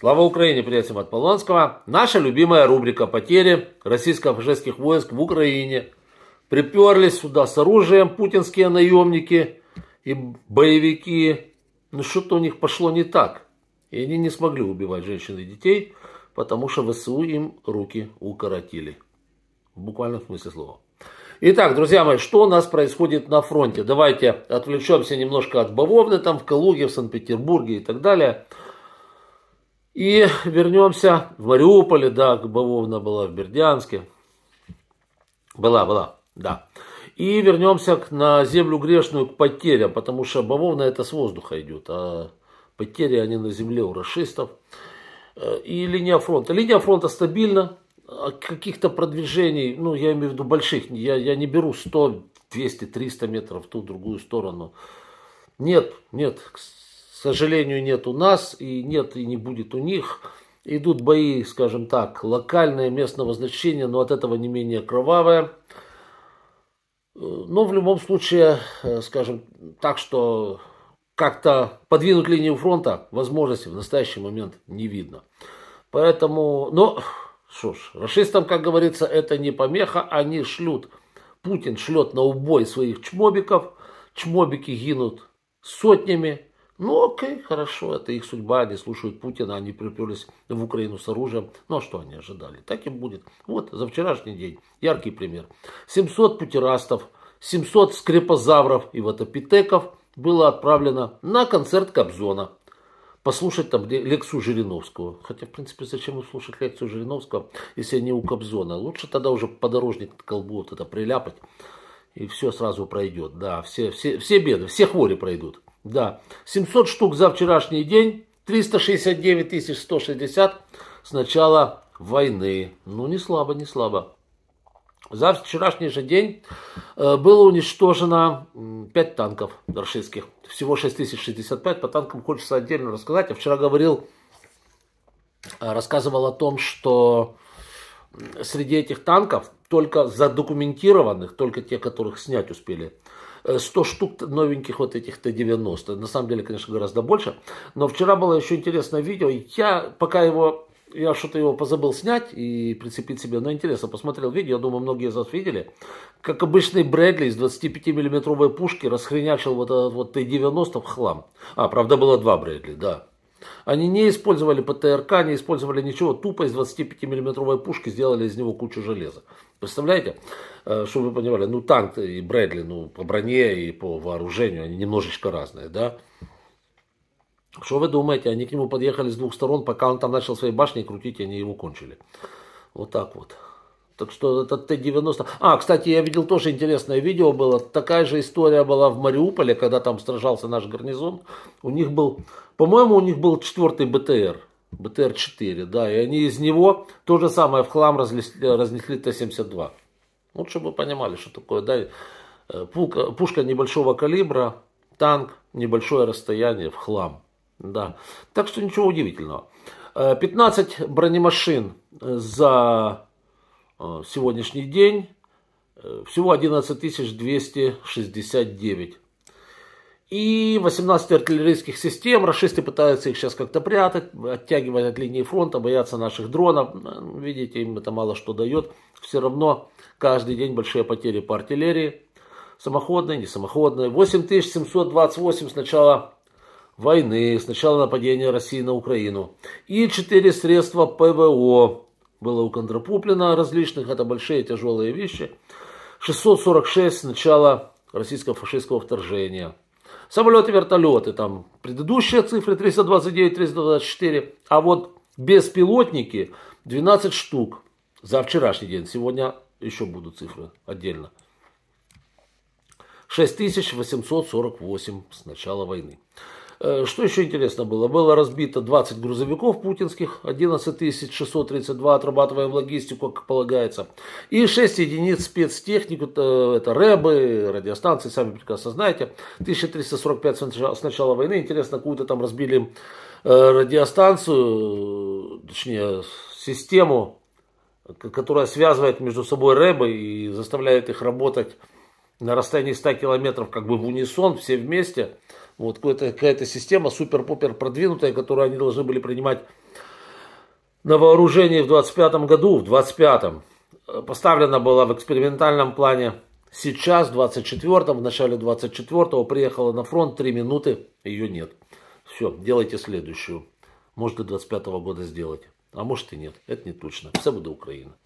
Слава Украине, приятелям от Полонского. Наша любимая рубрика «Потери российско-фашистских войск в Украине». Приперлись сюда с оружием путинские наемники и боевики. Ну что-то у них пошло не так. И они не смогли убивать женщин и детей, потому что ВСУ им руки укоротили. В буквальном смысле слова. Итак, друзья мои, что у нас происходит на фронте? Давайте отвлечемся немножко от бавовны там в Калуге, в Санкт-Петербурге и так далее – и вернемся в Мариуполе, да, Бавовна была в Бердянске. Была, была, да. И вернемся к, на землю грешную к потерям, потому что бавовна это с воздуха идет, а потери они на земле у расистов. Э, и линия фронта. Линия фронта стабильна, а каких-то продвижений, ну я имею в виду больших, я, я не беру 100, 200, 300 метров в ту другую сторону. Нет, нет, сожалению, нет у нас, и нет и не будет у них. Идут бои, скажем так, локальные, местного значения, но от этого не менее кровавые. Но в любом случае, э, скажем так, что как-то подвинуть линию фронта возможности в настоящий момент не видно. Поэтому, ну, что ж, расистам, как говорится, это не помеха, они шлют, Путин шлет на убой своих чмобиков, чмобики гинут сотнями, ну окей, хорошо, это их судьба, они слушают Путина, они приперлись в Украину с оружием. Ну а что они ожидали? Так и будет. Вот, за вчерашний день, яркий пример. 700 путерастов, 700 скрепозавров и ватопитеков было отправлено на концерт Кобзона. Послушать там лекцию Жириновского. Хотя, в принципе, зачем им слушать лекцию Жириновского, если не у Кобзона? Лучше тогда уже подорожник колбу вот это приляпать, и все сразу пройдет. Да, все, все, все беды, все хвори пройдут. Да. 700 штук за вчерашний день, 369 160 с начала войны. Ну, не слабо, не слабо. За вчерашний же день э, было уничтожено 5 танков российских. Всего 6065. По танкам хочется отдельно рассказать. Я вчера говорил, э, рассказывал о том, что среди этих танков только задокументированных, только те, которых снять успели, 100 э, штук новеньких вот этих Т-90. На самом деле, конечно, гораздо больше. Но вчера было еще интересное видео. Я пока его я что-то его позабыл снять и прицепить себе. Но интересно, посмотрел видео, я думаю, многие из вас видели. Как обычный Брэдли из 25-миллиметровой пушки расхренячил вот этот вот Т-90 в хлам. А, правда, было два Брэдли, да. Они не использовали ПТРК, не использовали ничего. Тупо из 25-миллиметровой пушки сделали из него кучу железа. Представляете? Э, чтобы вы понимали, ну танк и Брэдли, ну по броне и по вооружению они немножечко разные, да? Что вы думаете? Они к нему подъехали с двух сторон, пока он там начал свои башни крутить, они его кончили. Вот так вот. Так что это Т-90. А, кстати, я видел тоже интересное видео было. Такая же история была в Мариуполе, когда там сражался наш гарнизон. У них был, по-моему, у них был четвертый БТР. БТР-4, да. И они из него то же самое в хлам разнесли, разнесли Т-72. Вот чтобы вы понимали, что такое, да. Э, Пулка, пушка небольшого калибра, танк, небольшое расстояние в хлам. Да. Так что ничего удивительного. 15 э, бронемашин за Э, сегодняшний день э, всего 11 269. И 18 артиллерийских систем, расисты пытаются их сейчас как-то прятать, оттягивать от линии фронта, боятся наших дронов. Ну, видите, им это мало что дает. Все равно каждый день большие потери по артиллерии. самоходные не самоходной. 8728 с начала войны, с начала нападения России на Украину. И 4 средства ПВО было уконтропуплено различных, это большие тяжелые вещи. 646 с начала российско-фашистского вторжения. Самолеты, вертолеты, там предыдущие цифры 329, 324, а вот беспилотники 12 штук за вчерашний день. Сегодня еще будут цифры отдельно. 6848 с начала войны. Э, что еще интересно было? Было разбито 20 грузовиков путинских, 11 632, отрабатывая в логистику, как полагается, и 6 единиц спецтехники, э, это рэбы, радиостанции, сами прекрасно знаете, 1345 с начала войны, интересно, какую-то там разбили э, радиостанцию, точнее, систему, которая связывает между собой рэбы и заставляет их работать на расстоянии 100 километров как бы в унисон, все вместе – вот какая-то, какая-то система супер-пупер продвинутая, которую они должны были принимать на вооружение в 25 году, в 25-м. Поставлена была в экспериментальном плане сейчас, в 24-м, в начале 24-го приехала на фронт 3 минуты, ее нет. Все, делайте следующую. Может до 25 -го года сделать, а может и нет, это не точно. Все буде Украина.